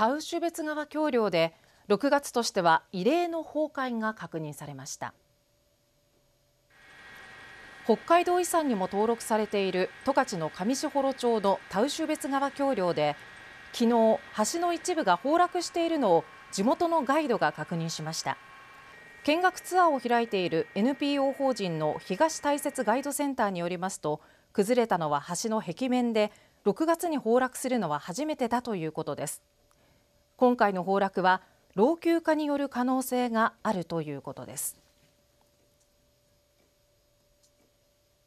タウシュベツ川橋梁で6月としては異例の崩壊が確認されました北海道遺産にも登録されている十勝の上士幌町のタウシュベツ川橋梁で昨日橋の一部が崩落しているのを地元のガイドが確認しました見学ツアーを開いている NPO 法人の東大雪ガイドセンターによりますと崩れたのは橋の壁面で6月に崩落するのは初めてだということです今回の崩落は老朽化による可能性があるということです。